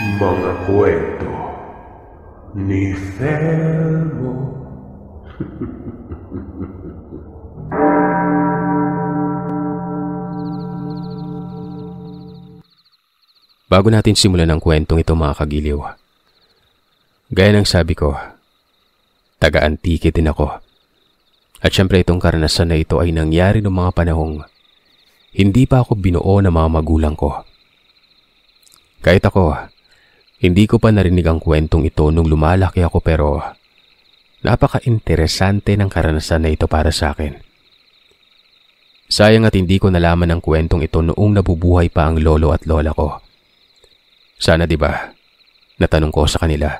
mga kwento ni Thelmo. Bago natin simulan ang kwentong ito mga kagiliw, gaya ng sabi ko, taga-antike din ako. At syempre itong karanasan na ito ay nangyari noong mga panahong hindi pa ako binuo ng mga magulang ko. Kahit ako, hindi ko pa narinig ang kwentong ito nung lumalaki ako pero napaka-interesante ng karanasan na ito para sa akin. Sayang at hindi ko nalaman ang kwentong ito noong nabubuhay pa ang lolo at lola ko. Sana 'di ba? Natanong ko sa kanila.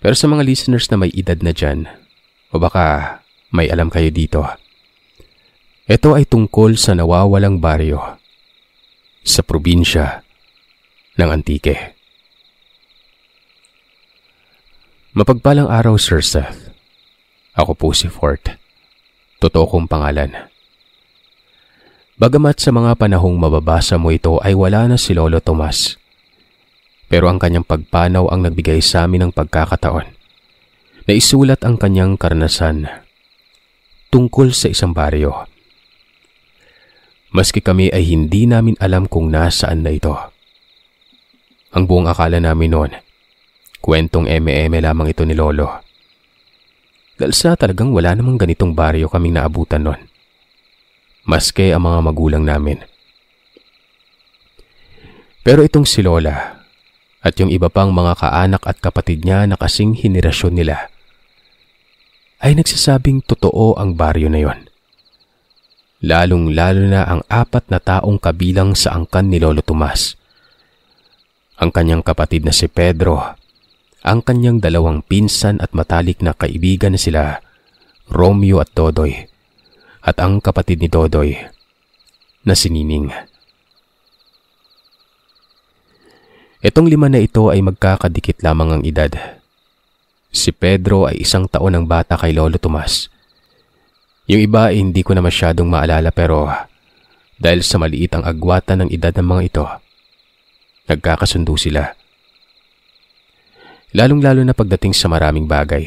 Pero sa mga listeners na may edad na dyan, o baka may alam kayo dito. Ito ay tungkol sa nawawalang baryo sa probinsya ng antike. Mapagpalang araw, Sir Seth. Ako po si Fort. Totoo kong pangalan. Bagamat sa mga panahong mababasa mo ito ay wala na si Lolo Tomas. Pero ang kanyang pagpanaw ang nagbigay sa amin ng pagkakataon na isulat ang kanyang karanasan tungkol sa isang baryo. Maski kami ay hindi namin alam kung nasaan na ito. Ang buong akala namin noon, kwentong eme-eme lamang ito ni Lolo. Dalsa talagang wala namang ganitong baryo kaming naabutan noon. Maske ang mga magulang namin. Pero itong si Lola at yung iba pang mga kaanak at kapatid niya na kasing henerasyon nila ay nagsasabing totoo ang baryo na yon. Lalong-lalo na ang apat na taong kabilang sa angkan ni Lolo Tomas ang kanyang kapatid na si Pedro, ang kanyang dalawang pinsan at matalik na kaibigan na sila, Romeo at Dodoy, at ang kapatid ni Dodoy na sinining. Nining. Itong lima na ito ay magkakadikit lamang ang edad. Si Pedro ay isang taon ang bata kay Lolo Tomas. Yung iba ay hindi ko na masyadong maalala pero dahil sa maliit ang agwata ng edad ng mga ito, Nagkakasundo sila. Lalong-lalo na pagdating sa maraming bagay.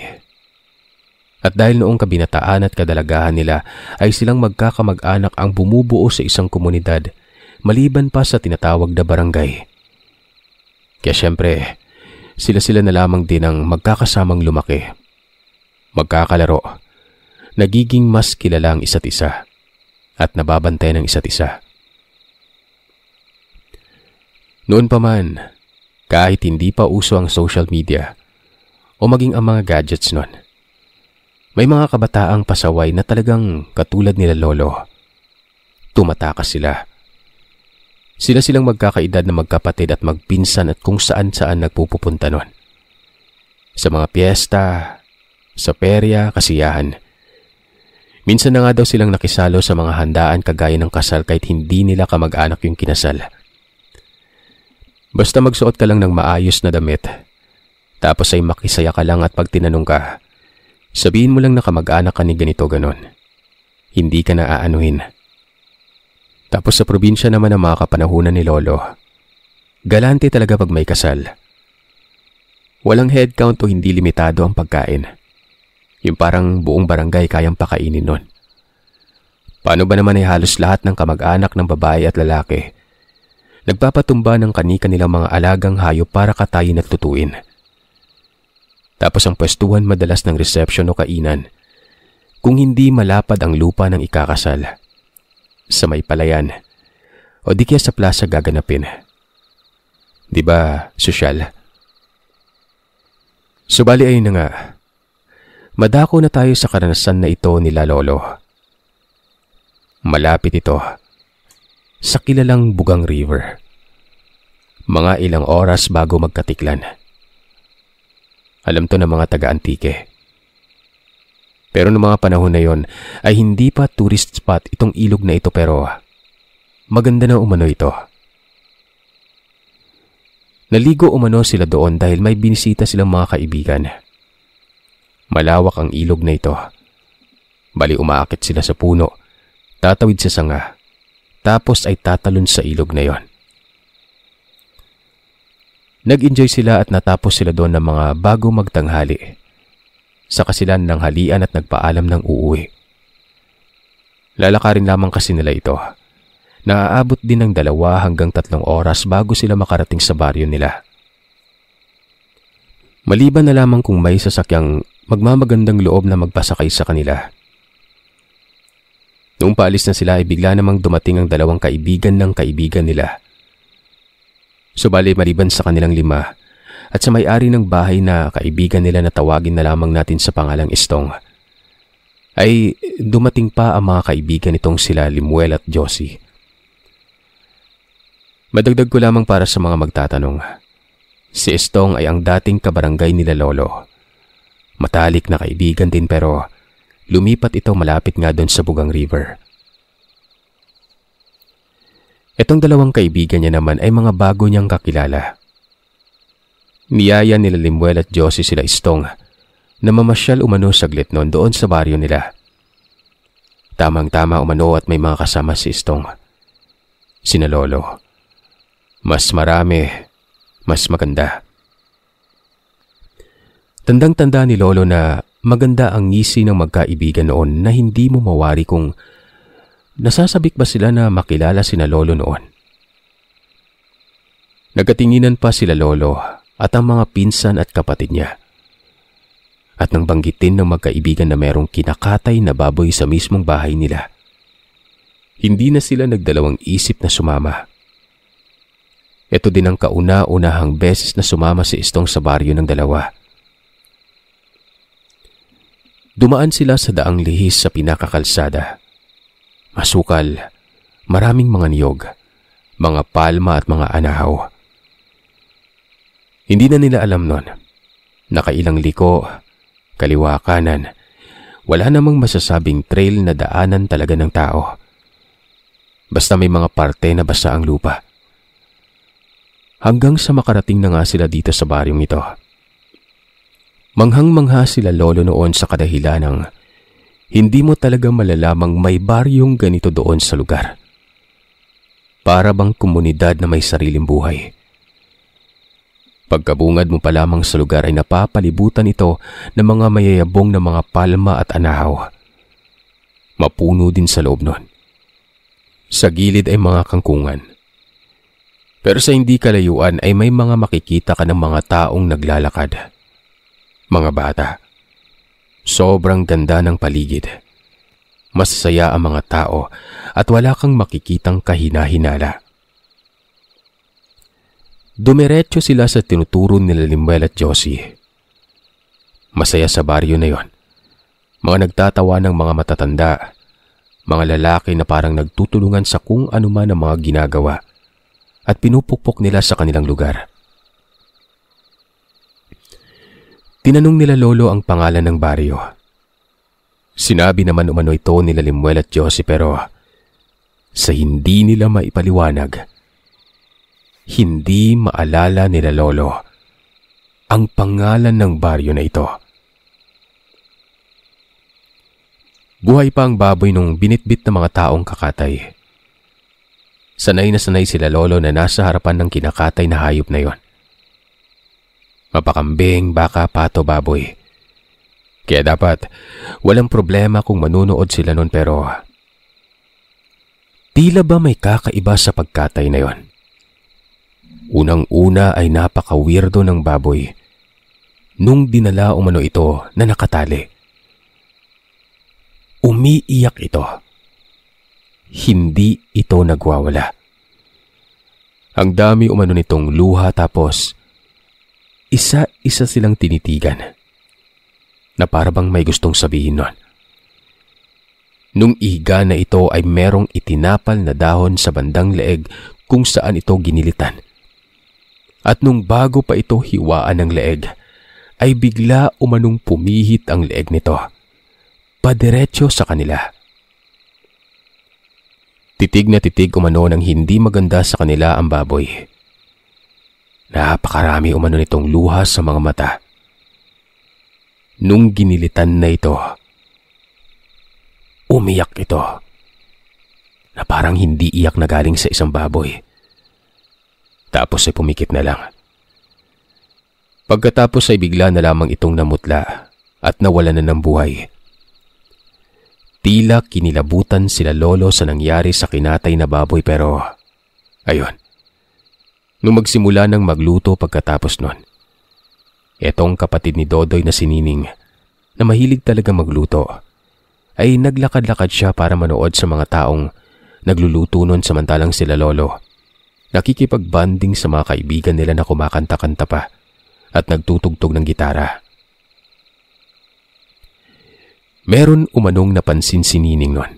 At dahil noong kabinataan at kadalagahan nila ay silang magkakamag-anak ang bumubuo sa isang komunidad maliban pa sa tinatawag na barangay. Kaya siyempre, sila-sila na lamang din ang magkakasamang lumaki. Magkakalaro, nagiging mas kilala ang isa't isa at nababantay ng isa't isa. Noon pa man, kahit hindi pa uso ang social media o maging ang mga gadgets noon, may mga kabataang pasaway na talagang katulad nila lolo. Tumatakas sila. Sila silang magkakaedad na magkapatid at magpinsan at kung saan saan nagpupupunta noon. Sa mga piyesta, sa perya, kasiyahan. Minsan na nga daw silang nakisalo sa mga handaan kagaya ng kasal kahit hindi nila kamag-anak yung kinasal. Kinasal. Basta magsuot ka lang ng maayos na damit. Tapos ay makisaya ka lang at pagtinanong ka, sabihin mo lang na kamag-anak ka ni ganito ganon. Hindi ka na aanuhin. Tapos sa probinsya naman ang mga kapanahunan ni Lolo, galante talaga pag may kasal. Walang headcount o hindi limitado ang pagkain. Yung parang buong barangay kayang pakainin nun. Paano ba naman ay halos lahat ng kamag-anak ng babae at lalaki nagpapatumba ng kanika nila mga alagang hayop para katayin at lutuin. Tapos ang pwestuhan madalas ng reception o kainan kung hindi malapad ang lupa ng ikakasal. Sa may palayan o di kaya sa plaza gaganapin. Di ba, sosyal? Subali ay na nga, madako na tayo sa karanasan na ito nila Lolo. Malapit ito sa kilalang Bugang River. Mga ilang oras bago magkatiklan. Alam to ng mga taga-antike. Pero noong mga panahon na yon ay hindi pa tourist spot itong ilog na ito pero maganda na umano ito. Naligo umano sila doon dahil may binisita silang mga kaibigan. Malawak ang ilog na ito. Bali umaakit sila sa puno, tatawid sa sanga, tapos ay tatalon sa ilog na yon. Nag-enjoy sila at natapos sila doon ng mga bago magtanghali. Saka sila ng halian at nagpaalam ng uuwi. Lalakarin lamang kasi nila ito. Naaabot din ng dalawa hanggang tatlong oras bago sila makarating sa baryo nila. Maliban na lamang kung may sasakyang magmamagandang loob na magpasakay sa kanila. Nung paalis na sila ay bigla namang dumating ang dalawang kaibigan ng kaibigan nila. Subali maliban sa kanilang lima at sa may-ari ng bahay na kaibigan nila na tawagin na lamang natin sa pangalang Istong, ay dumating pa ang mga kaibigan nitong sila Limuel at Josie. Madagdag ko lamang para sa mga magtatanong. Si Estong ay ang dating kabarangay nila Lolo. Matalik na kaibigan din pero lumipat ito malapit nga doon sa Bugang River. Itong dalawang kaibigan niya naman ay mga bago niyang kakilala. Niyaya nila Limuel at Josie sila Istong na mamasyal umano saglit noon doon sa baryo nila. Tamang-tama umano at may mga kasama si Istong. Sina Lolo. Mas marami, mas maganda. Tandang-tanda ni Lolo na Maganda ang ngisi ng magkaibigan noon na hindi mo mawari kung nasasabik ba sila na makilala sina Lolo noon. Nagkatinginan pa sila Lolo at ang mga pinsan at kapatid niya. At nang banggitin ng magkaibigan na merong kinakatay na baboy sa mismong bahay nila, hindi na sila nagdalawang isip na sumama. Ito din ang kauna-unahang beses na sumama si Istong sa baryo ng dalawa. Dumaan sila sa daang lihis sa pinakakalsada. Masukal, maraming mga niyog, mga palma at mga anahaw. Hindi na nila alam nun. Nakailang liko, kaliwa kanan, wala namang masasabing trail na daanan talaga ng tao. Basta may mga parte na basa ang lupa. Hanggang sa makarating na nga sila dito sa baryong ito. Manghang-mangha sila lolo noon sa kadahilanang hindi mo talaga malalamang may baryong ganito doon sa lugar. Para bang komunidad na may sariling buhay. Pagkabungad mo pa lamang sa lugar ay napapalibutan ito ng mga mayayabong na mga palma at anahaw. Mapuno din sa loob nun. Sa gilid ay mga kangkungan. Pero sa hindi kalayuan ay may mga makikita ka ng mga taong naglalakad mga bata. Sobrang ganda ng paligid. Masaya ang mga tao at wala kang makikitang kahinahinala. Dumiretso sila sa tinuturo ni Limuel at Josie. Masaya sa baryo na yon. Mga nagtatawa ng mga matatanda, mga lalaki na parang nagtutulungan sa kung anuman ang mga ginagawa at pinupukpok nila sa kanilang lugar. Tinanong nila Lolo ang pangalan ng baryo. Sinabi naman umano ito nila Limuel at Josie pero sa hindi nila maipaliwanag, hindi maalala nila Lolo ang pangalan ng baryo na ito. Buhay pa ang baboy nung binitbit ng mga taong kakatay. Sanay na sanay sila Lolo na nasa harapan ng kinakatay na hayop na yon mapakambing, baka, pato, baboy. Kaya dapat, walang problema kung manunood sila nun pero... Tila ba may kakaiba sa pagkatay na yon? Unang-una ay napaka-weirdo ng baboy nung dinala umano ito na nakatali. Umiiyak ito. Hindi ito nagwawala. Ang dami umano nitong luha tapos isa-isa silang tinitigan na para bang may gustong sabihin nun. Nung iga na ito ay merong itinapal na dahon sa bandang leeg kung saan ito ginilitan. At nung bago pa ito hiwaan ng leeg, ay bigla umanong pumihit ang leeg nito. Padiretso sa kanila. Titig na titig umano ng hindi maganda sa kanila ang baboy. Napakarami umano nitong luha sa mga mata. Nung ginilitan na ito, umiyak ito na parang hindi iyak na galing sa isang baboy. Tapos ay pumikit na lang. Pagkatapos ay bigla na lamang itong namutla at nawala na ng buhay. Tila kinilabutan sila lolo sa nangyari sa kinatay na baboy pero ayun, nung magsimula ng magluto pagkatapos nun. Etong kapatid ni Dodoy na sinining na mahilig talaga magluto ay naglakad-lakad siya para manood sa mga taong nagluluto nun samantalang sila lolo. Nakikipagbanding sa mga kaibigan nila na kumakanta-kanta pa at nagtutugtog ng gitara. Meron umanong napansin si Nining nun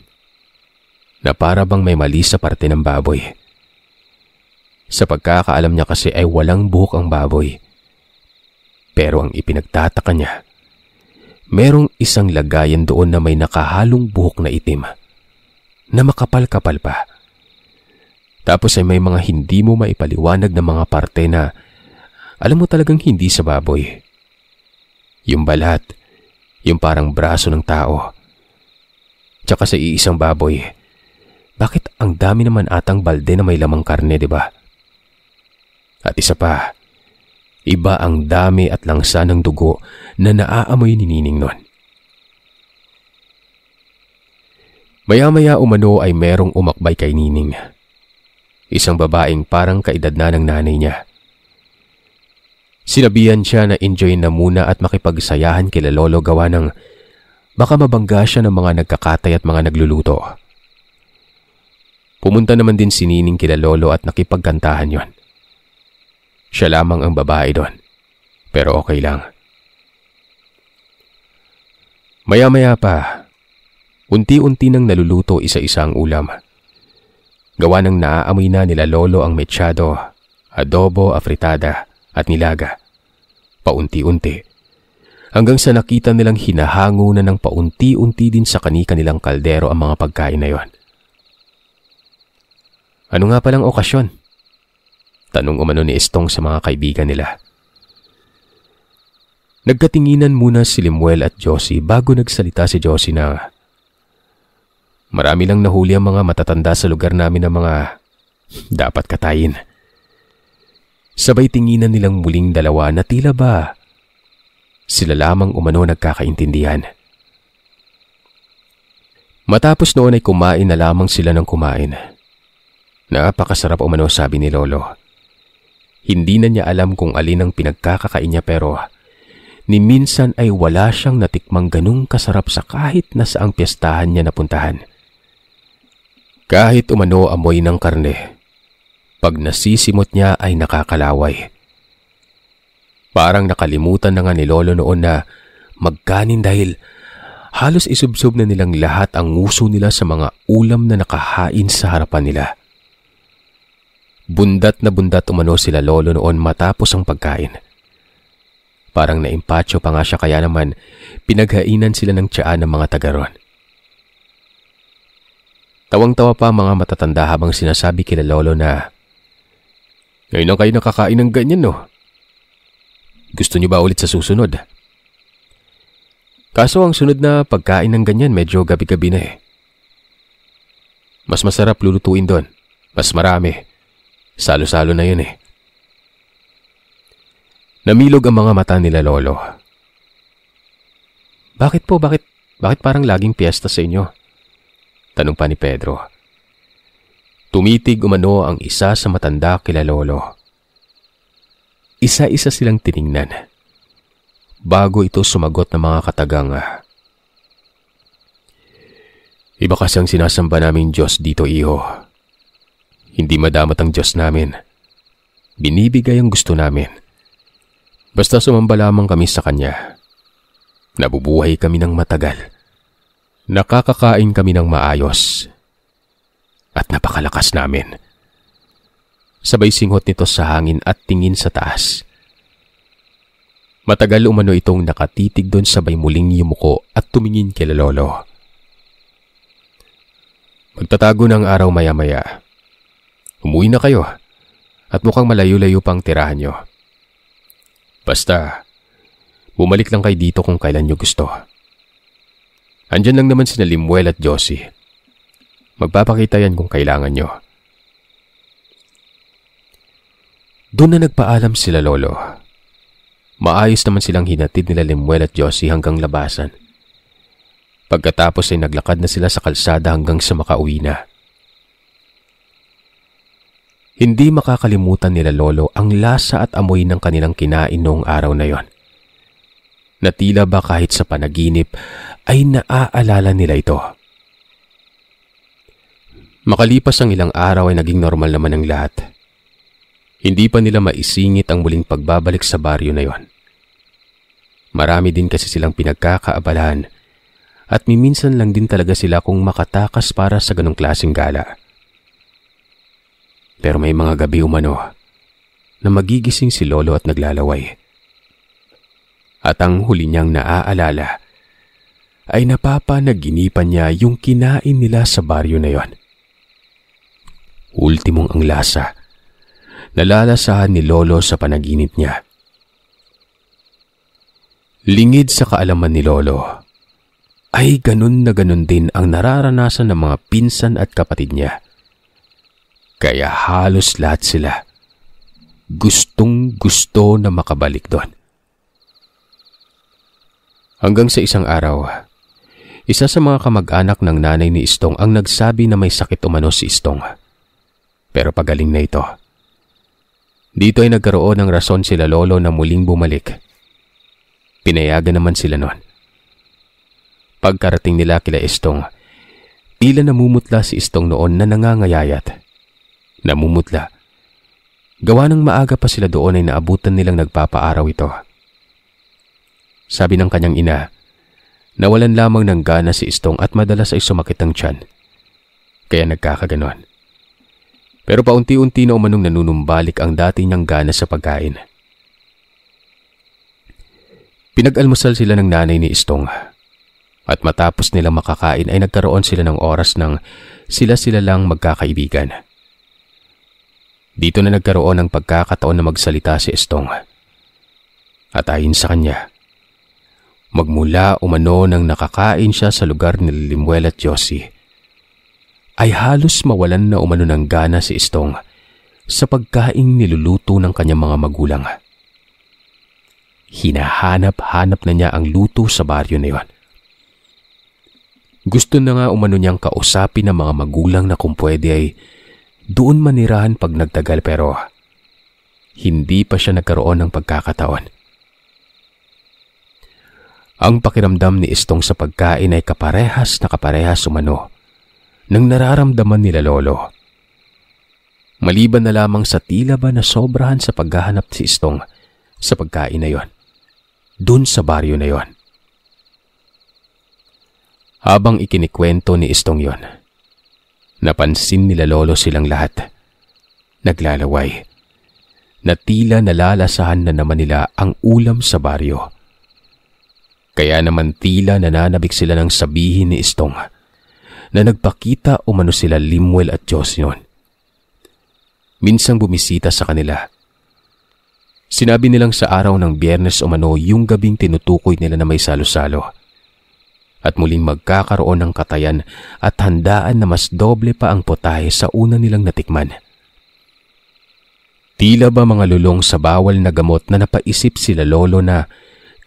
na para bang may mali sa parte ng baboy sa pagkakaalam niya kasi ay walang buhok ang baboy. Pero ang ipinagtataka niya, merong isang lagayan doon na may nakahalong buhok na itim na makapal-kapal pa. Tapos ay may mga hindi mo maipaliwanag na mga parte na alam mo talagang hindi sa baboy. Yung balat, yung parang braso ng tao. Tsaka sa iisang baboy, bakit ang dami naman atang balde na may lamang karne, di ba? At isa pa, iba ang dami at langsa ng dugo na naaamoy ni Nining noon. Maya-maya umano ay merong umakbay kay Nining. Isang babaeng parang kaedad na ng nanay niya. Sinabihan siya na enjoy na muna at makipagsayahan kila lolo gawa ng baka mabangga siya ng mga nagkakatay at mga nagluluto. Pumunta naman din si Nining kila lolo at nakipagkantahan yon. Siya lamang ang babae doon. Pero okay lang. Maya-maya pa, unti-unti nang naluluto isa isang ulam. Gawa ng naaamoy na nila lolo ang mechado, adobo, afritada at nilaga. Paunti-unti. Hanggang sa nakita nilang hinahango na ng paunti-unti din sa kanika nilang kaldero ang mga pagkain na yon. Ano nga palang okasyon? Tanong umano ni Estong sa mga kaibigan nila. Nagkatinginan muna si Limuel at Josie bago nagsalita si Josie na Marami lang nahuli ang mga matatanda sa lugar namin ng mga dapat katayin. Sabay tinginan nilang muling dalawa na tila ba sila lamang umano nagkakaintindihan. Matapos noon ay kumain na lamang sila ng kumain. Napakasarap umano sabi ni Lolo. Hindi na niya alam kung alin ang pinagkakakain niya pero ni minsan ay wala siyang natikmang ganung kasarap sa kahit na saang piyestahan niya napuntahan. Kahit umano amoy ng karne, pag nasisimot niya ay nakakalaway. Parang nakalimutan na nga ni Lolo noon na magkanin dahil halos isubsob na nilang lahat ang nguso nila sa mga ulam na nakahain sa harapan nila. Bundat na bundat umano sila lolo noon matapos ang pagkain. Parang naimpacho pa nga siya kaya naman pinaghainan sila ng tiyaan ng mga tagaron. Tawang-tawa pa mga matatanda habang sinasabi kila lolo na Ngayon lang kayo nakakain ng ganyan no. Gusto niyo ba ulit sa susunod? Kaso ang sunod na pagkain ng ganyan medyo gabi-gabi na eh. Mas masarap lulutuin doon. Mas marami. Salo-salo na yun eh. Namilog ang mga mata nila lolo. Bakit po? Bakit, bakit parang laging piyesta sa inyo? Tanong pa ni Pedro. Tumitig umano ang isa sa matanda kila lolo. Isa-isa silang tiningnan. Bago ito sumagot ng mga kataganga. Iba kasi ang sinasamba naming Diyos dito, iho. Hindi madamat ang Diyos namin. Binibigay ang gusto namin. Basta sumamba lamang kami sa Kanya. Nabubuhay kami ng matagal. Nakakakain kami ng maayos. At napakalakas namin. Sabay singhot nito sa hangin at tingin sa taas. Matagal umano itong nakatitig doon sabay muling yumuko at tumingin kila lolo. Magtatago ng araw maya-maya. Umuwi na kayo at mukhang malayo-layo pang tirahan nyo. Basta, bumalik lang kayo dito kung kailan nyo gusto. Andyan lang naman sina Limuel at Josie. Magpapakita yan kung kailangan nyo. Doon na nagpaalam sila lolo. Maayos naman silang hinatid nila Limuel at Josie hanggang labasan. Pagkatapos ay naglakad na sila sa kalsada hanggang sa makauwi na. Hindi makakalimutan nila Lolo ang lasa at amoy ng kanilang kinain noong araw na yon. Natila ba kahit sa panaginip ay naaalala nila ito. Makalipas ang ilang araw ay naging normal naman ang lahat. Hindi pa nila maisingit ang muling pagbabalik sa baryo na yon. Marami din kasi silang pinagkakaabalahan at miminsan lang din talaga sila kung makatakas para sa ganong klasing gala. Pero may mga gabi umano na magigising si Lolo at naglalaway. At ang huli niyang naaalala ay napapanaginipan niya yung kinain nila sa baryo na yon. Ultimong ang lasa. Nalalasahan ni Lolo sa panaginip niya. Lingid sa kaalaman ni Lolo ay ganun na ganun din ang nararanasan ng mga pinsan at kapatid niya. Kaya halos lahat sila gustong gusto na makabalik doon. Hanggang sa isang araw, isa sa mga kamag-anak ng nanay ni Istong ang nagsabi na may sakit umano si Istong. Pero pagaling na ito. Dito ay nagkaroon ng rason sila lolo na muling bumalik. Pinayagan naman sila noon. Pagkarating nila kila Istong, tila namumutla si Istong noon na nangangayayat namumutla. Gawa ng maaga pa sila doon ay naabutan nilang nagpapaaraw ito. Sabi ng kanyang ina, nawalan lamang ng gana si Istong at madalas ay sumakit ang tiyan. Kaya nagkakaganon. Pero paunti-unti na umanong nanunumbalik ang dati niyang gana sa pagkain. Pinag-almusal sila ng nanay ni Istong. At matapos nilang makakain ay nagkaroon sila ng oras ng sila-sila lang magkakaibigan. Dito na nagkaroon ng pagkakataon na magsalita si Estong. At ayin sa kanya, magmula umano nang nakakain siya sa lugar ni Limuel at Josie, ay halos mawalan na umano ng gana si Estong sa pagkain niluluto ng kanyang mga magulang. Hinahanap-hanap na niya ang luto sa baryo na iyon. Gusto na nga umano niyang kausapin ng mga magulang na kung pwede ay doon manirahan pag nagtagal pero hindi pa siya nagkaroon ng pagkakataon. Ang pakiramdam ni Istong sa pagkain ay kaparehas na kaparehas umano nang nararamdaman nila Lolo. Maliban na lamang sa tila ba na sobrahan sa paghahanap si Istong sa pagkain na yon. Doon sa baryo na yon. Habang ikinikwento ni Istong yon, Napansin nila lolo silang lahat. Naglalaway. Na tila nalalasahan na naman nila ang ulam sa baryo. Kaya naman tila nananabik sila ng sabihin ni Istong na nagpakita umano sila Limuel at Diyos noon. Minsang bumisita sa kanila. Sinabi nilang sa araw ng biyernes umano yung gabing tinutukoy nila na may salo-salo at muling magkakaroon ng katayan at handaan na mas doble pa ang potahe sa una nilang natikman. Tila ba mga lulong sa bawal na gamot na napaisip sila lolo na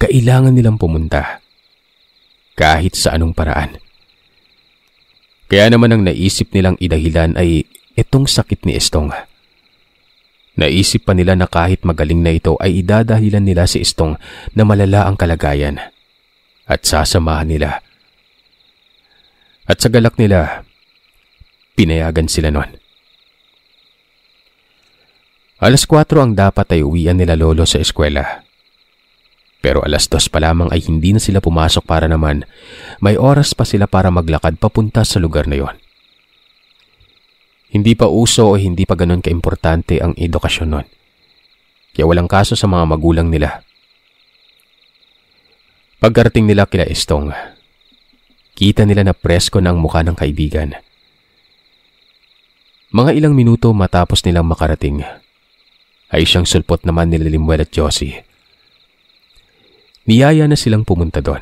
kailangan nilang pumunta? Kahit sa anong paraan. Kaya naman ang naisip nilang idahilan ay itong sakit ni Estong. Naisip pa nila na kahit magaling na ito ay idadahilan nila si Estong na malala ang kalagayan at sasamahan nila at sa galak nila, pinayagan sila nun. Alas 4 ang dapat ay uwian nila lolo sa eskwela. Pero alas 2 pa lamang ay hindi na sila pumasok para naman may oras pa sila para maglakad papunta sa lugar na yon. Hindi pa uso o hindi pa ganun kaimportante ang edukasyon nun. Kaya walang kaso sa mga magulang nila. Pagkarating nila kila Estong, Kita nila na presko na ang mukha ng kaibigan. Mga ilang minuto matapos nilang makarating, ay siyang sulpot naman nila Limuel at Josie. Niyaya na silang pumunta doon.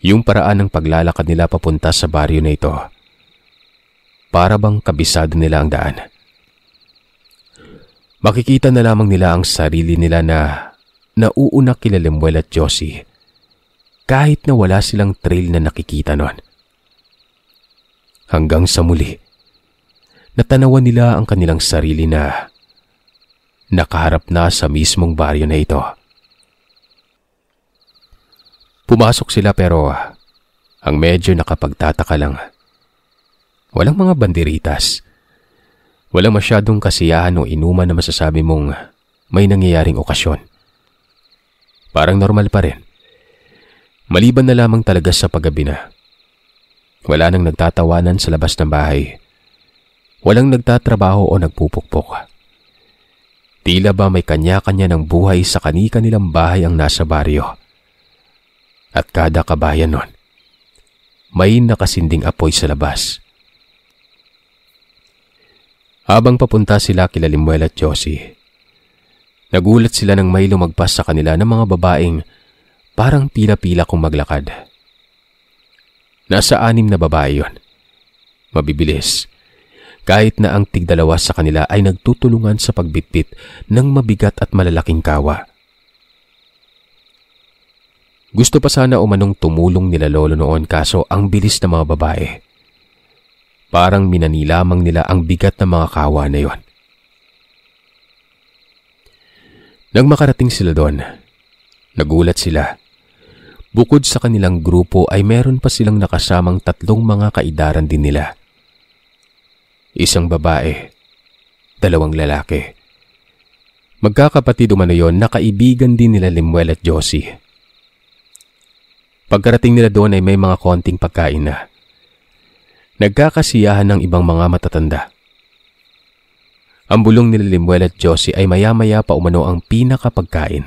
Yung paraan ng paglalakad nila papunta sa baryo na ito, para bang kabisado nila ang daan. Makikita na lamang nila ang sarili nila na nauuna kila Limuel at Josie kahit na wala silang trail na nakikita noon. Hanggang sa muli, natanawan nila ang kanilang sarili na nakaharap na sa mismong baryo na ito. Pumasok sila pero ang medyo nakapagtataka lang. Walang mga banderitas. Walang masyadong kasiyahan o inuman na masasabi mong may nangyayaring okasyon. Parang normal pa rin. Maliban na lamang talaga sa paggabi na. Wala nang nagtatawanan sa labas ng bahay. Walang nagtatrabaho o nagpupukpok. Tila ba may kanya-kanya ng buhay sa kani-kanilang bahay ang nasa baryo. At kada kabayan nun, may nakasinding apoy sa labas. Habang papunta sila kila Limuel at Josie, nagulat sila nang may lumagpas sa kanila ng mga babaeng Parang pila-pila kong maglakad. Nasa anim na babae yon. Mabibilis. Kahit na ang tigdalawa sa kanila ay nagtutulungan sa pagbitbit ng mabigat at malalaking kawa. Gusto pa sana umanong tumulong nila lolo noon kaso ang bilis ng mga babae. Parang minani lamang nila ang bigat ng mga kawa na yon. Nang makarating sila doon, nagulat sila Bukod sa kanilang grupo ay meron pa silang nakasamang tatlong mga kaidaran din nila. Isang babae, dalawang lalaki. Magkakapatid umano yon na kaibigan din nila Limuel at Josie. Pagkarating nila doon ay may mga konting pagkain na. Nagkakasiyahan ng ibang mga matatanda. Ang bulong nila Limuel at Josie ay maya-maya pa umano ang pinakapagkain.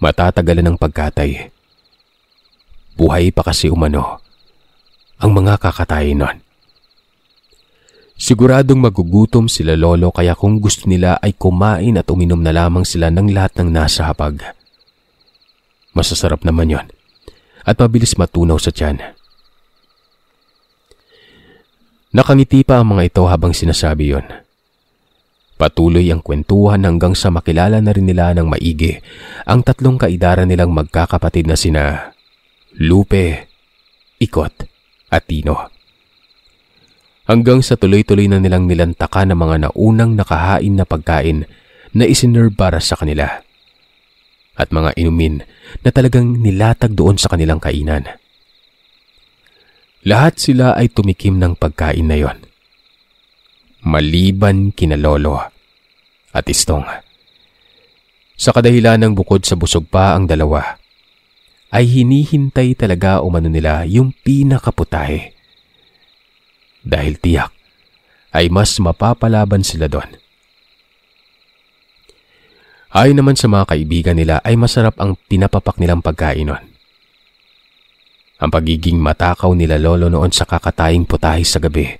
Matatagalan ng pagkatay. Buhay pa kasi umano ang mga kakatay nun. Siguradong magugutom sila lolo kaya kung gusto nila ay kumain at uminom na lamang sila ng lahat ng nasa hapag. Masasarap naman yon at mabilis matunaw sa tiyan. Nakangiti pa ang mga ito habang sinasabi yon. Patuloy ang kwentuhan hanggang sa makilala na rin nila ng maigi ang tatlong kaidara nilang magkakapatid na sina Lupe, Ikot at Tino. Hanggang sa tuloy-tuloy na nilang nilantakan ng mga naunang nakahain na pagkain na isinerve para sa kanila at mga inumin na talagang nilatag doon sa kanilang kainan. Lahat sila ay tumikim ng pagkain na yon. Maliban kina Lolo at Istong. Sa kadahilan ng bukod sa busog pa ang dalawa, ay hinihintay talaga umano nila yung pinakaputahe. Dahil tiyak ay mas mapapalaban sila doon. Ay naman sa mga kaibigan nila ay masarap ang pinapapak nilang pagkain nun. Ang pagiging matakaw nila lolo noon sa kakataying putahe sa gabi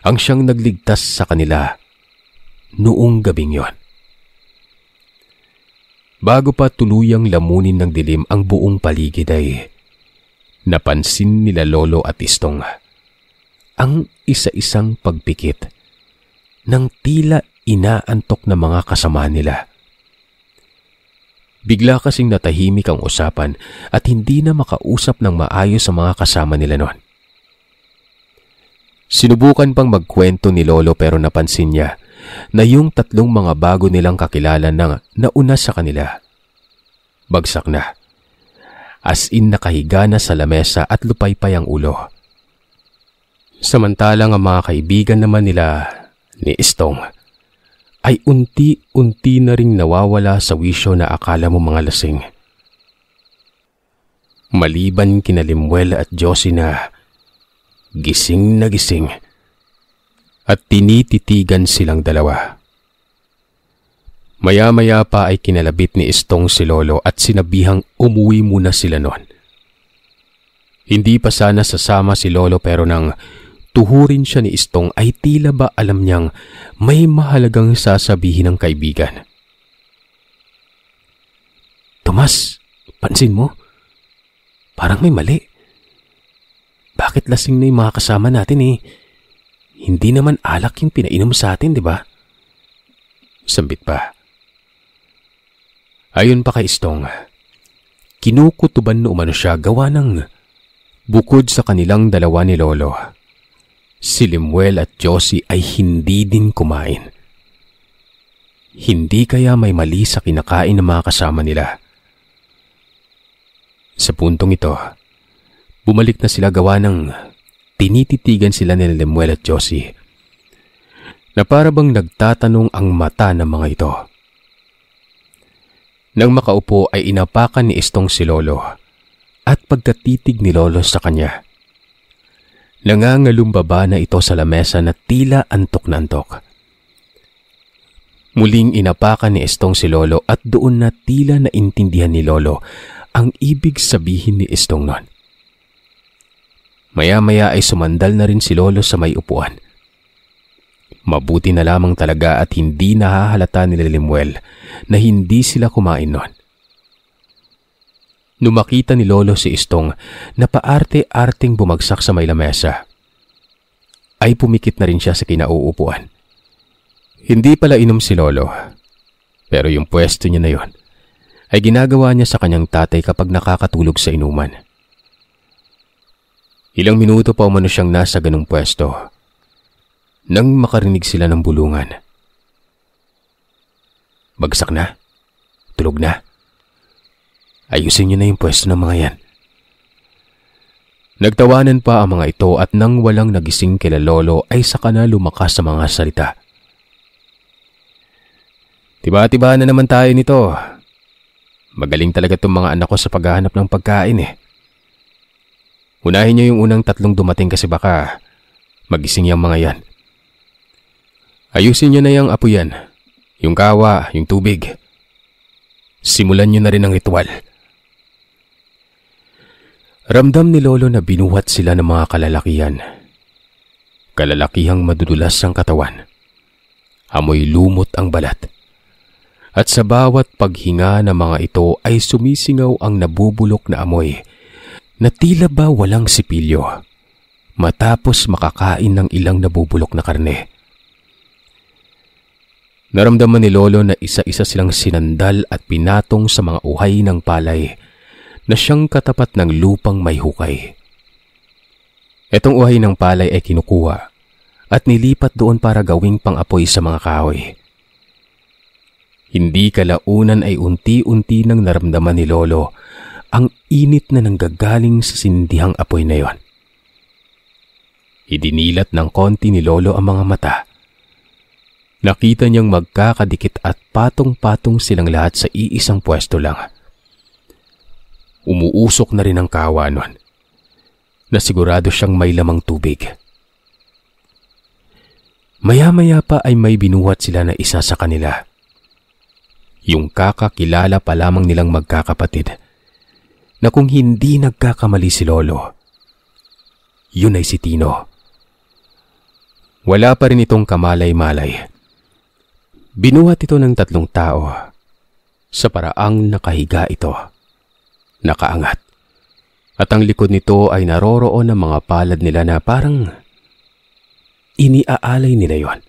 ang siyang nagligtas sa kanila noong gabing yon bago pa tuluyang lamunin ng dilim ang buong paligid ay napansin nila Lolo at Istong ang isa-isang pagpikit ng tila inaantok na mga kasama nila. Bigla kasing natahimik ang usapan at hindi na makausap ng maayos sa mga kasama nila noon. Sinubukan pang magkwento ni Lolo pero napansin niya na yung tatlong mga bago nilang kakilala na nauna sa kanila. Bagsak na. As in nakahiga na sa lamesa at lupaypay ang ulo. Samantalang ang mga kaibigan naman nila ni Istong ay unti-unti na ring nawawala sa wisyo na akala mo mga lasing. Maliban kina Limuel at Josina, gising na gising at tinititigan silang dalawa. Maya-maya pa ay kinalabit ni Istong si Lolo at sinabihang umuwi muna sila noon. Hindi pa sana sasama si Lolo pero nang tuhurin siya ni Istong ay tila ba alam niyang may mahalagang sasabihin ng kaibigan. Tomas, pansin mo, parang may mali. Bakit lasing na yung mga kasama natin eh? Hindi naman alak yung pinainom sa atin, di ba? Sambit pa. Ayon pa kay Istong, kinukutuban no umano siya gawa ng bukod sa kanilang dalawa ni Lolo. Si Limuel at Josie ay hindi din kumain. Hindi kaya may mali sa kinakain ng mga kasama nila. Sa puntong ito, bumalik na sila gawa ng tinititigan sila ni Lemuel at Josie na parabang nagtatanong ang mata ng mga ito. Nang makaupo ay inapakan ni Istong si Lolo at pagkatitig ni Lolo sa kanya. Nangangalumbaba na ito sa lamesa na tila antok na antok. Muling inapakan ni Estong si Lolo at doon na tila naintindihan ni Lolo ang ibig sabihin ni Estong noon. Maya-maya ay sumandal na rin si Lolo sa may upuan. Mabuti na lamang talaga at hindi nahahalata nila Limuel na hindi sila kumain noon. Numakita ni Lolo si Istong na paarte-arting bumagsak sa may lamesa. Ay pumikit na rin siya sa kinauupuan. Hindi pala inom si Lolo, pero yung pwesto niya na yon ay ginagawa niya sa kanyang tatay kapag nakakatulog sa inuman. Ilang minuto pa umano siyang nasa ganong pwesto nang makarinig sila ng bulungan. Bagsak na. Tulog na. Ayusin niyo na yung pwesto ng mga yan. Nagtawanan pa ang mga ito at nang walang nagising kila Lolo ay saka na lumakas sa mga salita. Tiba-tiba na naman tayo nito. Magaling talaga itong mga anak ko sa paghahanap ng pagkain eh. Unahin niyo yung unang tatlong dumating kasi baka magising yung mga yan. Ayusin niyo na yung apo yan, yung kawa, yung tubig. Simulan niyo na rin ang ritual. Ramdam ni Lolo na binuhat sila ng mga kalalakihan. Kalalakihang madudulas ang katawan. Amoy lumot ang balat. At sa bawat paghinga ng mga ito ay sumisingaw ang nabubulok na amoy na tila ba walang sipilyo matapos makakain ng ilang nabubulok na karne. Naramdaman ni Lolo na isa-isa silang sinandal at pinatong sa mga uhay ng palay na siyang katapat ng lupang may hukay. Itong uhay ng palay ay kinukuha at nilipat doon para gawing pangapoy sa mga kahoy. Hindi kalaunan ay unti-unti nang naramdaman ni Lolo ang init na nanggagaling sa sindihang apoy na yon. Idinilat ng konti ni Lolo ang mga mata. Nakita niyang magkakadikit at patong-patong silang lahat sa iisang pwesto lang. Umuusok na rin ang kawa nun. Nasigurado siyang may lamang tubig. Maya-maya pa ay may binuhat sila na isa sa kanila. Yung kakakilala pa lamang nilang magkakapatid na kung hindi nagkakamali si Lolo, yun ay si Tino. Wala pa rin itong kamalay-malay. Binuhat ito ng tatlong tao sa paraang nakahiga ito. Nakaangat. At ang likod nito ay naroroon ng mga palad nila na parang iniaalay nila yon.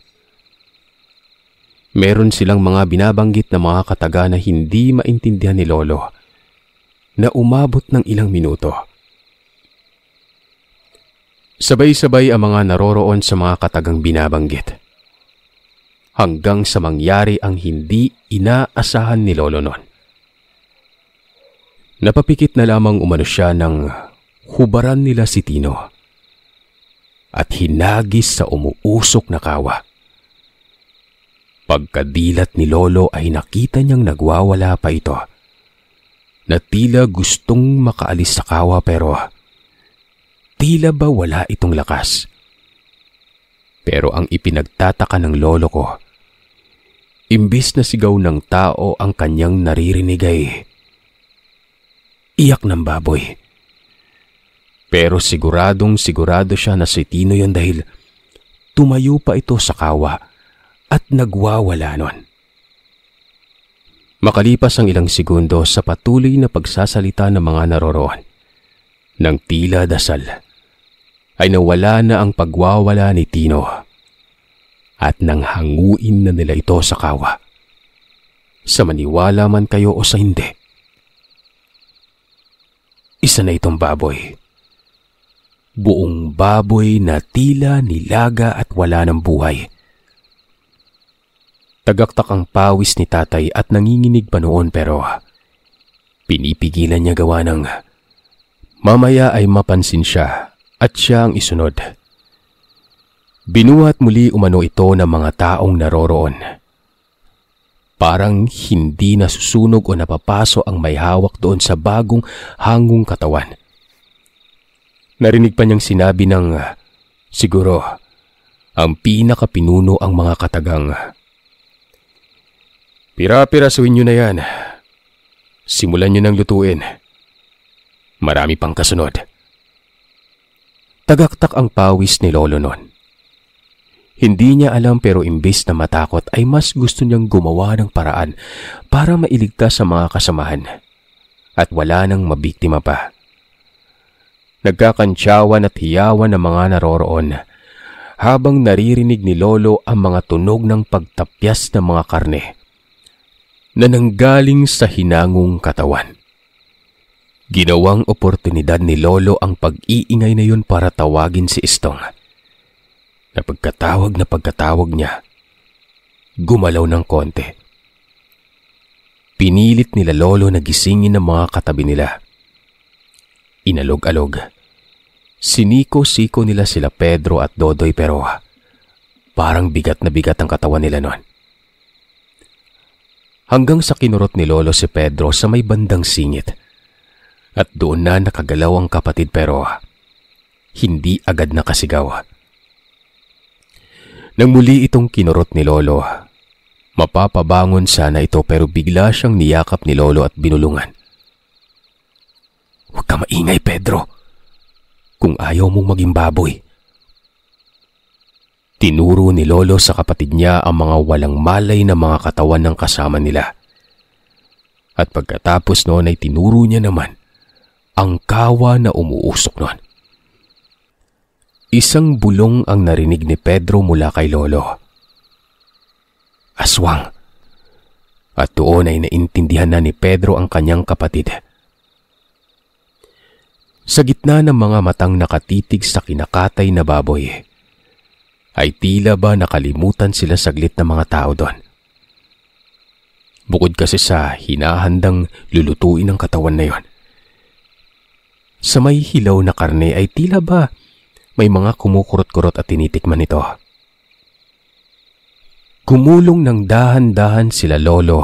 Meron silang mga binabanggit na mga kataga na hindi maintindihan ni Lolo na umabot ng ilang minuto. Sabay-sabay ang mga naroroon sa mga katagang binabanggit. Hanggang sa mangyari ang hindi inaasahan ni Lolo noon. Napapikit na lamang umano siya ng hubaran nila si Tino at hinagis sa umuusok na kawa. Pagkadilat ni Lolo ay nakita niyang nagwawala pa ito na tila gustong makaalis sa kawa pero tila ba wala itong lakas. Pero ang ipinagtataka ng lolo ko, imbis na sigaw ng tao ang kanyang naririnig ay iyak ng baboy. Pero siguradong sigurado siya na si Tino yon dahil tumayo pa ito sa kawa at nagwawala nun. Makalipas ang ilang segundo sa patuloy na pagsasalita ng mga naroroon, nang tila dasal, ay nawala na ang pagwawala ni Tino at nang hanguin na nila ito sa kawa. Sa maniwala man kayo o sa hindi. Isa na itong baboy. Buong baboy na tila nilaga at wala ng buhay Tagaktak ang pawis ni tatay at nanginginig pa noon pero pinipigilan niya gawa ng mamaya ay mapansin siya at siya ang isunod. Binuhat muli umano ito ng mga taong naroroon. Parang hindi nasusunog o napapaso ang may hawak doon sa bagong hangong katawan. Narinig pa niyang sinabi ng siguro ang pinakapinuno ang mga katagang Pira-pirasuin nyo na yan. Simulan nyo nang lutuin. Marami pang kasunod. Tagaktak ang pawis ni Lolo noon. Hindi niya alam pero imbis na matakot ay mas gusto niyang gumawa ng paraan para mailigtas sa mga kasamahan at wala nang mabiktima pa. Nagkakansyawan at hiyawan ng mga naroroon habang naririnig ni Lolo ang mga tunog ng pagtapyas ng mga karne na nanggaling sa hinangong katawan. Ginawang oportunidad ni Lolo ang pag-iingay na yun para tawagin si Istong. Na pagkatawag na pagkatawag niya, gumalaw ng konti. Pinilit nila Lolo na gisingin ng mga katabi nila. Inalog-alog. Siniko-siko nila sila Pedro at Dodoy pero parang bigat na bigat ang katawan nila noon hanggang sa kinurot ni Lolo si Pedro sa may bandang singit. At doon na nakagalaw ang kapatid pero hindi agad nakasigaw. Nang muli itong kinurot ni Lolo, mapapabangon sana ito pero bigla siyang niyakap ni Lolo at binulungan. Huwag ka maingay, Pedro. Kung ayaw mong maging baboy, Tinuro ni Lolo sa kapatid niya ang mga walang malay na mga katawan ng kasama nila. At pagkatapos noon ay tinuro niya naman ang kawa na umuusok noon. Isang bulong ang narinig ni Pedro mula kay Lolo. Aswang. At doon ay naintindihan na ni Pedro ang kanyang kapatid. Sa gitna ng mga matang nakatitig sa kinakatay na baboy, ay tila ba nakalimutan sila saglit ng mga tao doon. Bukod kasi sa hinahandang lulutuin ang katawan na yon. Sa may hilaw na karne ay tila ba may mga kumukurot-kurot at tinitikman nito. Kumulong ng dahan-dahan sila Lolo,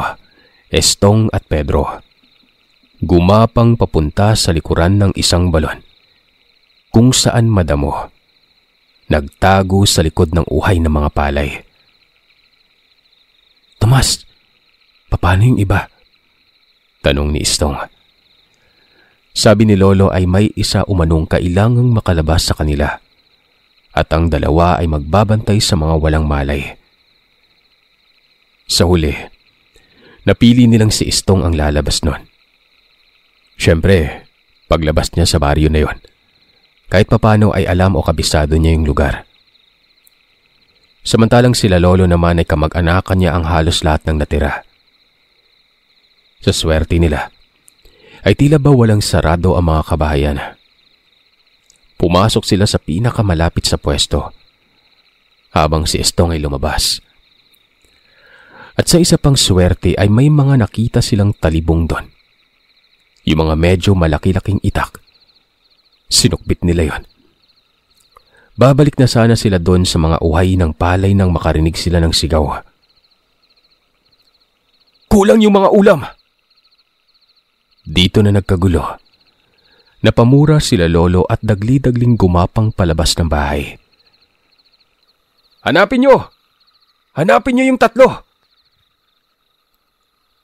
Estong at Pedro. Gumapang papunta sa likuran ng isang balon kung saan madamo nagtago sa likod ng uhay ng mga palay. Tomas, paano yung iba? Tanong ni Istong. Sabi ni Lolo ay may isa umanong kailangang makalabas sa kanila at ang dalawa ay magbabantay sa mga walang malay. Sa huli, napili nilang si Istong ang lalabas nun. Siyempre, paglabas niya sa baryo na yon – kahit papano ay alam o kabisado niya yung lugar. Samantalang sila lolo naman ay kamag-anakan niya ang halos lahat ng natira. Sa swerte nila, ay tila ba walang sarado ang mga kabahayan. Pumasok sila sa pinakamalapit sa pwesto habang si Estong ay lumabas. At sa isa pang swerte ay may mga nakita silang talibong doon. Yung mga medyo malaki-laking itak Sinukbit nila yon. Babalik na sana sila doon sa mga uhay ng palay nang makarinig sila ng sigaw. Kulang yung mga ulam! Dito na nagkagulo. Napamura sila lolo at dagli-dagling gumapang palabas ng bahay. Hanapin nyo! Hanapin nyo yung tatlo!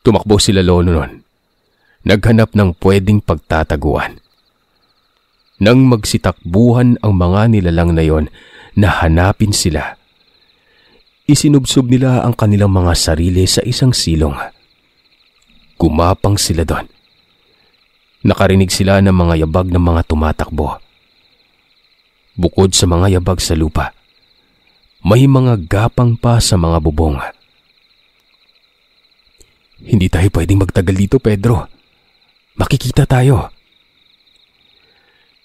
Tumakbo sila lolo nun. Naghanap ng pwedeng pagtataguan nang magsitakbuhan ang mga nilalang na yon nahanapin sila. Isinubsob nila ang kanilang mga sarili sa isang silong. Gumapang sila doon. Nakarinig sila ng mga yabag ng mga tumatakbo. Bukod sa mga yabag sa lupa, may mga gapang pa sa mga bubong. Hindi tayo pwedeng magtagal dito, Pedro. Makikita tayo.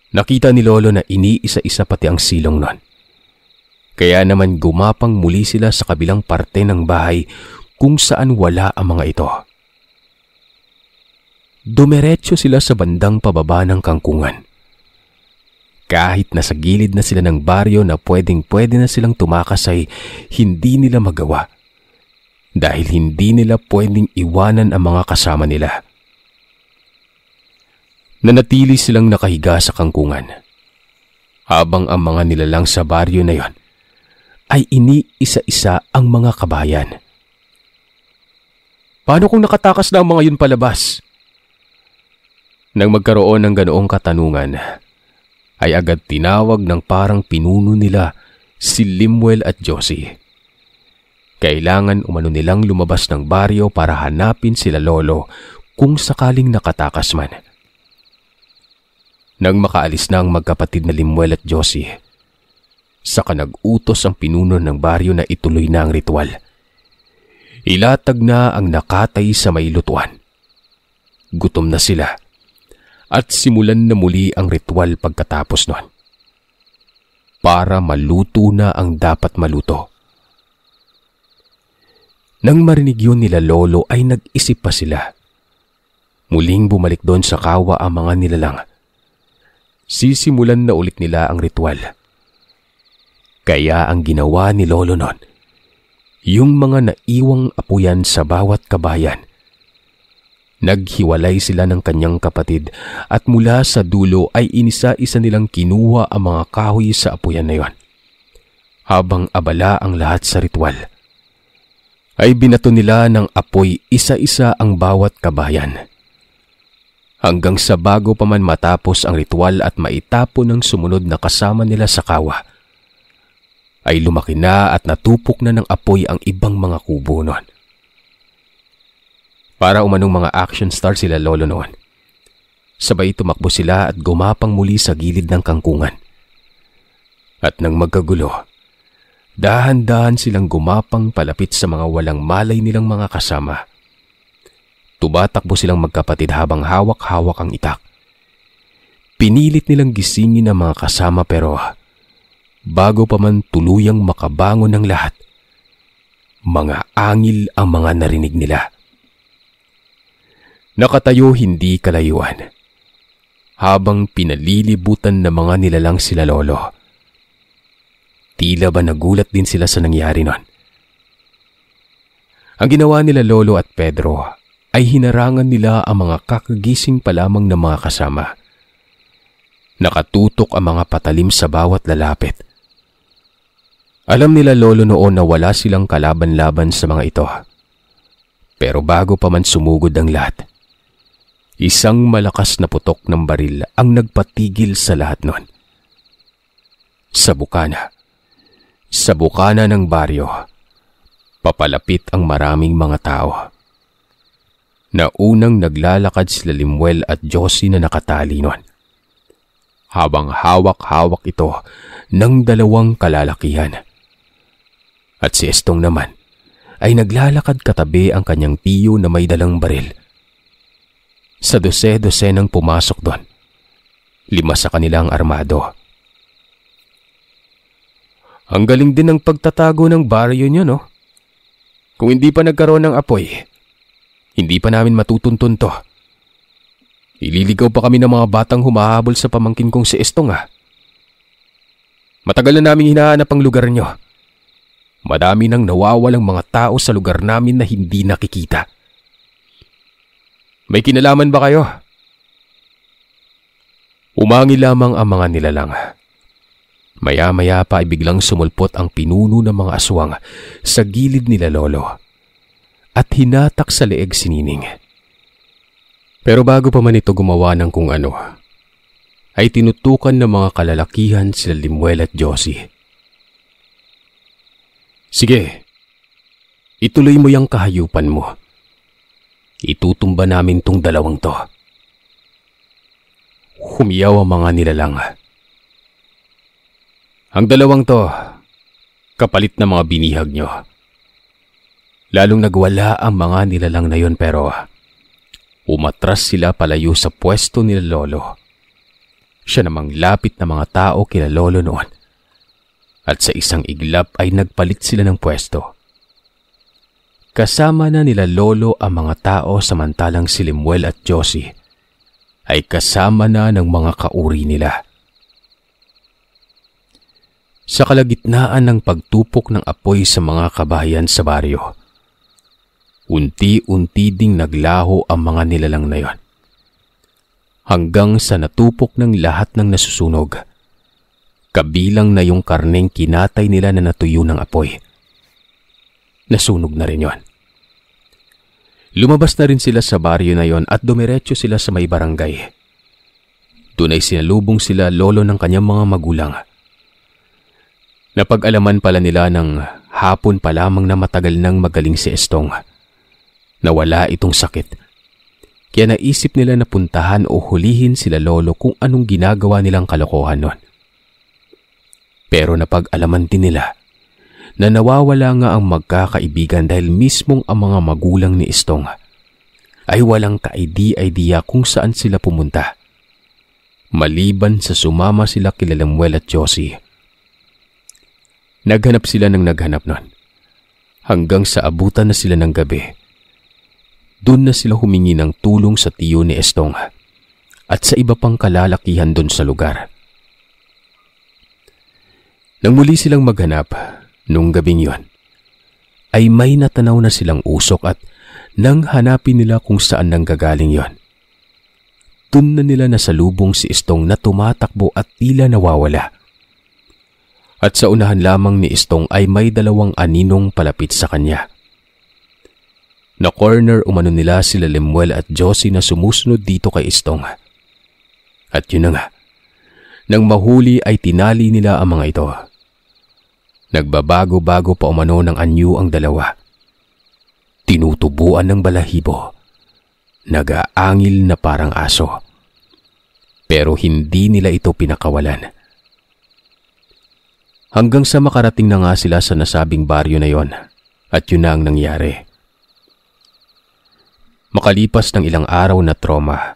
Nakita ni Lolo na iniisa-isa pati ang silong nun. Kaya naman gumapang muli sila sa kabilang parte ng bahay kung saan wala ang mga ito. Dumiretso sila sa bandang pababa ng kangkungan. Kahit nasa gilid na sila ng baryo na pwedeng-pwede na silang tumakas ay hindi nila magawa dahil hindi nila pwedeng iwanan ang mga kasama nila nanatili silang nakahiga sa kangkungan. Habang ang mga nilalang sa baryo na yon ay iniisa-isa ang mga kabayan. Paano kung nakatakas na ang mga yun palabas? Nang magkaroon ng ganoong katanungan, ay agad tinawag ng parang pinuno nila si Limuel at Josie. Kailangan umano nilang lumabas ng baryo para hanapin sila lolo kung sakaling nakatakas man. Nang makaalis na ang magkapatid na Limuel at Josie, saka nag-utos ang pinuno ng baryo na ituloy na ang ritual. Ilatag na ang nakatay sa may lutuan. Gutom na sila at simulan na muli ang ritual pagkatapos nun. Para maluto na ang dapat maluto. Nang marinig yun nila lolo ay nag-isip pa sila. Muling bumalik doon sa kawa ang mga nilalang sisimulan na ulit nila ang ritual. Kaya ang ginawa ni Lolo noon, yung mga naiwang apuyan sa bawat kabayan, Naghiwalay sila ng kanyang kapatid at mula sa dulo ay inisa-isa nilang kinuha ang mga kahoy sa apuyan na yon. Habang abala ang lahat sa ritual, ay binato nila ng apoy isa-isa ang bawat kabayan hanggang sa bago pa man matapos ang ritual at maitapon ng sumunod na kasama nila sa kawa, ay lumaki na at natupok na ng apoy ang ibang mga kubo noon. Para umanong mga action star sila lolo noon. Sabay tumakbo sila at gumapang muli sa gilid ng kangkungan. At nang magkagulo, dahan-dahan silang gumapang palapit sa mga walang malay nilang mga kasama Tumatakbo silang magkapatid habang hawak-hawak ang itak. Pinilit nilang gisingin ang mga kasama pero bago pa man tuluyang makabangon ng lahat, mga angil ang mga narinig nila. Nakatayo hindi kalayuan. Habang pinalilibutan ng mga nilalang sila lolo. Tila ba nagulat din sila sa nangyari nun? Ang ginawa nila lolo at Pedro ay hinarangan nila ang mga kakagising pa lamang ng mga kasama. Nakatutok ang mga patalim sa bawat lalapit. Alam nila lolo noon na wala silang kalaban-laban sa mga ito. Pero bago pa man sumugod ang lahat, isang malakas na putok ng baril ang nagpatigil sa lahat noon. Sa bukana, sa bukana ng baryo, papalapit ang maraming mga tao na unang naglalakad sila Limuel at Josie na nakatali noon. Habang hawak-hawak ito ng dalawang kalalakihan. At si Estong naman ay naglalakad katabi ang kanyang tiyo na may dalang baril. Sa dose-dose nang pumasok doon, lima sa kanilang armado. Ang galing din ng pagtatago ng baryo niyo, no? Kung hindi pa nagkaroon ng apoy, hindi pa namin matutuntun to. Ililigaw pa kami ng mga batang humahabol sa pamangkin kong si Estong ah. Matagal na namin hinahanap ang lugar nyo. Madami nang nawawalang mga tao sa lugar namin na hindi nakikita. May kinalaman ba kayo? Umangi lamang ang mga nilalang. Maya-maya pa ay biglang sumulpot ang pinuno ng mga aswang sa gilid nila lolo at hinatak sa leeg sinining. Pero bago pa man ito gumawa ng kung ano, ay tinutukan ng mga kalalakihan sila Limuel at Josie. Sige, ituloy mo yung kahayupan mo. Itutumba namin tong dalawang to. Humiyaw ang mga nilalang. Ang dalawang to, kapalit ng mga binihag nyo. Lalong nagwala ang mga nilalang na yon pero umatras sila palayo sa pwesto ni lolo. Siya namang lapit na mga tao kila lolo noon. At sa isang iglap ay nagpalit sila ng pwesto. Kasama na nila lolo ang mga tao samantalang si Limuel at Josie ay kasama na ng mga kauri nila. Sa kalagitnaan ng pagtupok ng apoy sa mga kabayan sa baryo, Unti-unti ding naglaho ang mga nilalang na yon. Hanggang sa natupok ng lahat ng nasusunog. Kabilang na yung karneng kinatay nila na natuyo ng apoy. Nasunog na rin yon. Lumabas na rin sila sa baryo na yon at dumiretso sila sa may barangay. Doon ay sinalubong sila lolo ng kanyang mga magulang. Napag-alaman pala nila ng hapon pa lamang na matagal nang magaling si Estong na wala itong sakit. Kaya naisip nila na puntahan o hulihin sila lolo kung anong ginagawa nilang kalokohan nun. Pero napag-alaman din nila na nawawala nga ang magkakaibigan dahil mismong ang mga magulang ni Istong ay walang kaidi-idea kung saan sila pumunta. Maliban sa sumama sila kila at Josie. Naghanap sila ng naghanap nun. Hanggang sa abutan na sila ng gabi doon na sila humingi ng tulong sa tiyo ni Estong at sa iba pang kalalakihan doon sa lugar. Nang muli silang maghanap nung gabing yon, ay may natanaw na silang usok at nang hanapin nila kung saan nanggagaling yon. Doon na nila nasalubong si Estong na tumatakbo at tila nawawala. At sa unahan lamang ni Estong ay may dalawang aninong palapit sa kanya na corner umano nila sila Lemuel at Josie na sumusunod dito kay Istong. At yun na nga, nang mahuli ay tinali nila ang mga ito. Nagbabago-bago pa umano ng anyo ang dalawa. Tinutubuan ng balahibo. Nagaangil na parang aso. Pero hindi nila ito pinakawalan. Hanggang sa makarating na nga sila sa nasabing baryo na yon at yun na ang nangyari. Makalipas ng ilang araw na trauma,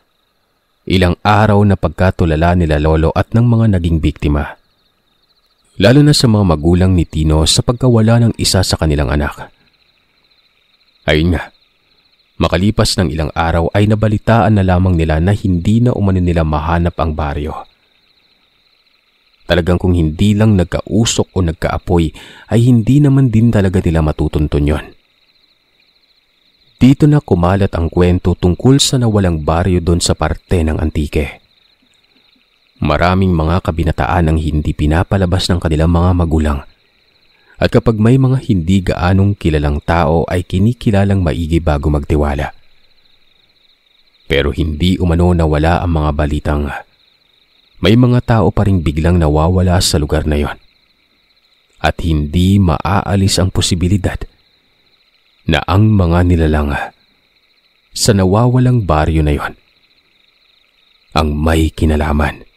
ilang araw na pagkatulala nila Lolo at ng mga naging biktima. Lalo na sa mga magulang ni Tino sa pagkawala ng isa sa kanilang anak. Ayun nga, makalipas ng ilang araw ay nabalitaan na lamang nila na hindi na umano nila mahanap ang baryo. Talagang kung hindi lang nagkausok o nagkaapoy ay hindi naman din talaga nila matutuntun yon. Dito na kumalat ang kwento tungkol sa nawalang baryo doon sa parte ng antike. Maraming mga kabinataan ang hindi pinapalabas ng kanilang mga magulang. At kapag may mga hindi gaanong kilalang tao ay kinikilalang maigi bago magtiwala. Pero hindi umano nawala ang mga balitang may mga tao pa rin biglang nawawala sa lugar na yon. At hindi maaalis ang posibilidad na ang mga nilalanga sa nawawalang baryo na yon ang may kinalaman